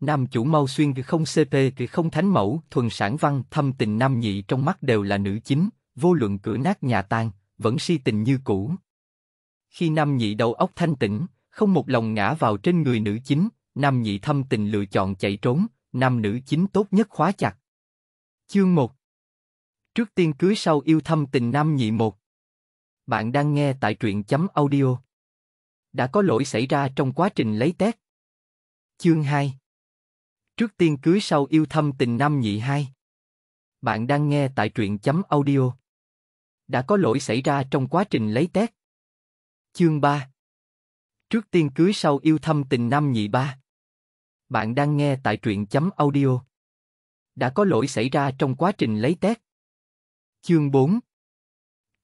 Nam chủ mau Xuyên không CP thì không thánh mẫu, thuần sản văn, thâm tình nam nhị trong mắt đều là nữ chính, vô luận cửa nát nhà tan, vẫn si tình như cũ. Khi nam nhị đầu óc thanh tĩnh, không một lòng ngã vào trên người nữ chính, nam nhị thâm tình lựa chọn chạy trốn, nam nữ chính tốt nhất khóa chặt. Chương 1 Trước tiên cưới sau yêu thâm tình nam nhị một Bạn đang nghe tại truyện chấm audio. Đã có lỗi xảy ra trong quá trình lấy tét Chương 2 Trước tiên cưới sau yêu thâm tình năm nhị hai. Bạn đang nghe tại truyện chấm audio. Đã có lỗi xảy ra trong quá trình lấy tét Chương 3 Trước tiên cưới sau yêu thâm tình năm nhị ba. Bạn đang nghe tại truyện chấm audio. Đã có lỗi xảy ra trong quá trình lấy tét Chương 4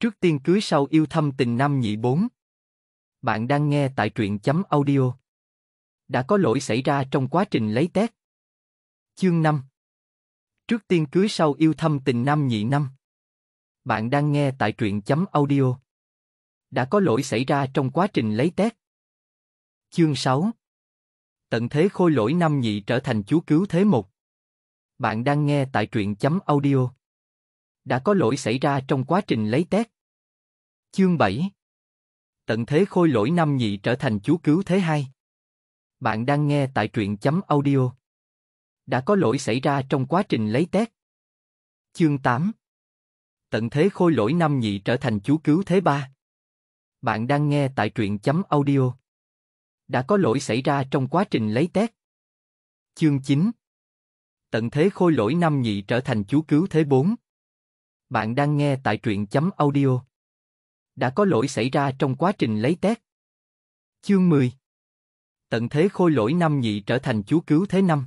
Trước tiên cưới sau yêu thâm tình năm nhị bốn. Bạn đang nghe tại truyện chấm audio. Đã có lỗi xảy ra trong quá trình lấy tét Chương 5 Trước tiên cưới sau yêu thâm tình nam nhị năm Bạn đang nghe tại truyện chấm audio Đã có lỗi xảy ra trong quá trình lấy tét. Chương 6 Tận thế khôi lỗi năm nhị trở thành chú cứu thế một Bạn đang nghe tại truyện chấm audio Đã có lỗi xảy ra trong quá trình lấy tét. Chương 7 Tận thế khôi lỗi năm nhị trở thành chú cứu thế hai Bạn đang nghe tại truyện chấm audio đã có lỗi xảy ra trong quá trình lấy tét. Chương 8 Tận thế khôi lỗi năm nhị trở thành chú cứu thế ba. Bạn đang nghe tại truyện chấm audio. Đã có lỗi xảy ra trong quá trình lấy tét. Chương 9 Tận thế khôi lỗi năm nhị trở thành chú cứu thế bốn. Bạn đang nghe tại truyện chấm audio. Đã có lỗi xảy ra trong quá trình lấy tét. Chương 10 Tận thế khôi lỗi năm nhị trở thành chú cứu thế năm.